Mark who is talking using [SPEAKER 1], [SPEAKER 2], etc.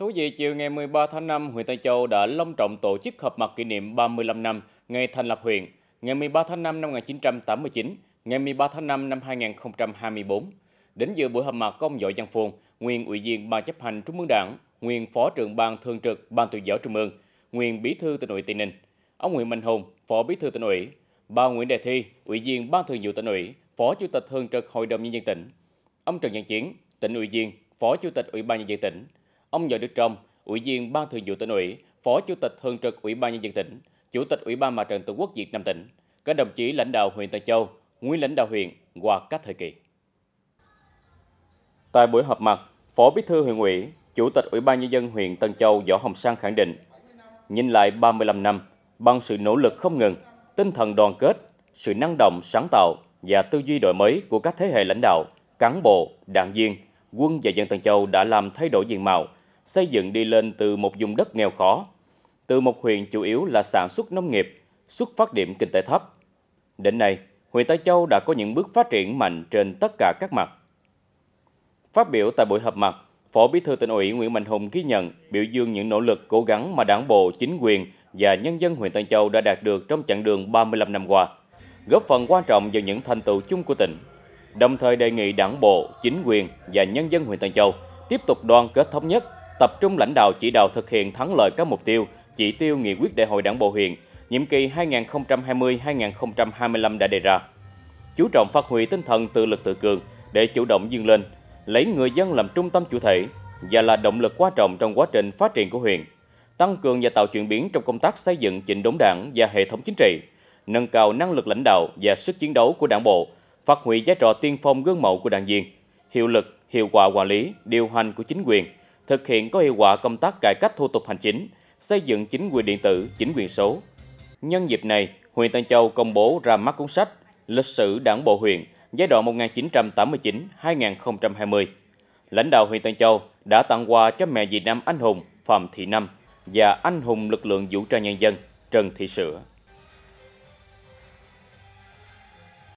[SPEAKER 1] Thú vị, chiều ngày 13 tháng 5, huyện Tân Châu đã long trọng tổ chức họp mặt kỷ niệm 35 năm ngày thành lập huyện, ngày 13 tháng 5 năm 1989, ngày 13 tháng 5 năm 2024. Đến dự buổi họp mặt có ông Võ Văn Phồn, nguyên ủy viên Ban chấp hành Trung ương Đảng, nguyên phó trưởng ban thường trực Ban tuyên giáo Trung ương, nguyên bí thư tỉnh ủy Tây Ninh, ông Nguyễn Minh Hùng, phó bí thư tỉnh ủy, bà Nguyễn Đề Thi, ủy viên Ban thường vụ tỉnh ủy, phó chủ tịch thường trực Hội đồng nhân dân tỉnh, ông Trần Văn Chiến, tỉnh ủy viên, phó chủ tịch Ủy ban nhân dân tỉnh Ông nhờ Đức Trong, Ủy viên Ban Thường vụ tỉnh ủy, Phó Chủ tịch Thường trực Ủy ban nhân dân tỉnh, Chủ tịch Ủy ban Mặt trận Tổ quốc Việt Nam tỉnh, các đồng chí lãnh đạo huyện Tân Châu, nguyên lãnh đạo huyện qua các thời kỳ. Tại buổi họp mặt, Phó Bí thư huyện ủy, Chủ tịch Ủy ban nhân dân huyện Tân Châu Võ Hồng Sang khẳng định, nhìn lại 35 năm, bằng sự nỗ lực không ngừng, tinh thần đoàn kết, sự năng động sáng tạo và tư duy đổi mới của các thế hệ lãnh đạo, cán bộ, đảng viên, quân và dân Tân Châu đã làm thay đổi diện mạo, xây dựng đi lên từ một vùng đất nghèo khó, từ một huyện chủ yếu là sản xuất nông nghiệp, xuất phát điểm kinh tế thấp. Đến nay, huyện Tây Châu đã có những bước phát triển mạnh trên tất cả các mặt. Phát biểu tại buổi họp mặt, Phó Bí thư tỉnh ủy Nguyễn Mạnh Hùng ghi nhận biểu dương những nỗ lực cố gắng mà Đảng bộ, chính quyền và nhân dân huyện Tân Châu đã đạt được trong chặng đường 35 năm qua, góp phần quan trọng vào những thành tựu chung của tỉnh. Đồng thời đề nghị Đảng bộ, chính quyền và nhân dân huyện Tân Châu tiếp tục đoàn kết thống nhất tập trung lãnh đạo chỉ đạo thực hiện thắng lợi các mục tiêu, chỉ tiêu nghị quyết đại hội đảng bộ huyện nhiệm kỳ 2020-2025 đã đề ra. Chú trọng phát huy tinh thần tự lực tự cường để chủ động dương lên, lấy người dân làm trung tâm chủ thể và là động lực quan trọng trong quá trình phát triển của huyện, tăng cường và tạo chuyển biến trong công tác xây dựng chỉnh đốn đảng và hệ thống chính trị, nâng cao năng lực lãnh đạo và sức chiến đấu của đảng bộ, phát huy vai trò tiên phong gương mẫu của đảng viên, hiệu lực, hiệu quả quản lý, điều hành của chính quyền – thực hiện có hiệu quả công tác cải cách thủ tục hành chính, xây dựng chính quyền điện tử, chính quyền số. Nhân dịp này, huyện Tân Châu công bố ra mắt cuốn sách Lịch sử Đảng bộ huyện giai đoạn 1989-2020. Lãnh đạo huyện Tân Châu đã tặng quà cho mẹ Việt Nam anh hùng Phạm Thị Năm và anh hùng lực lượng vũ trang nhân dân Trần Thị Sửa.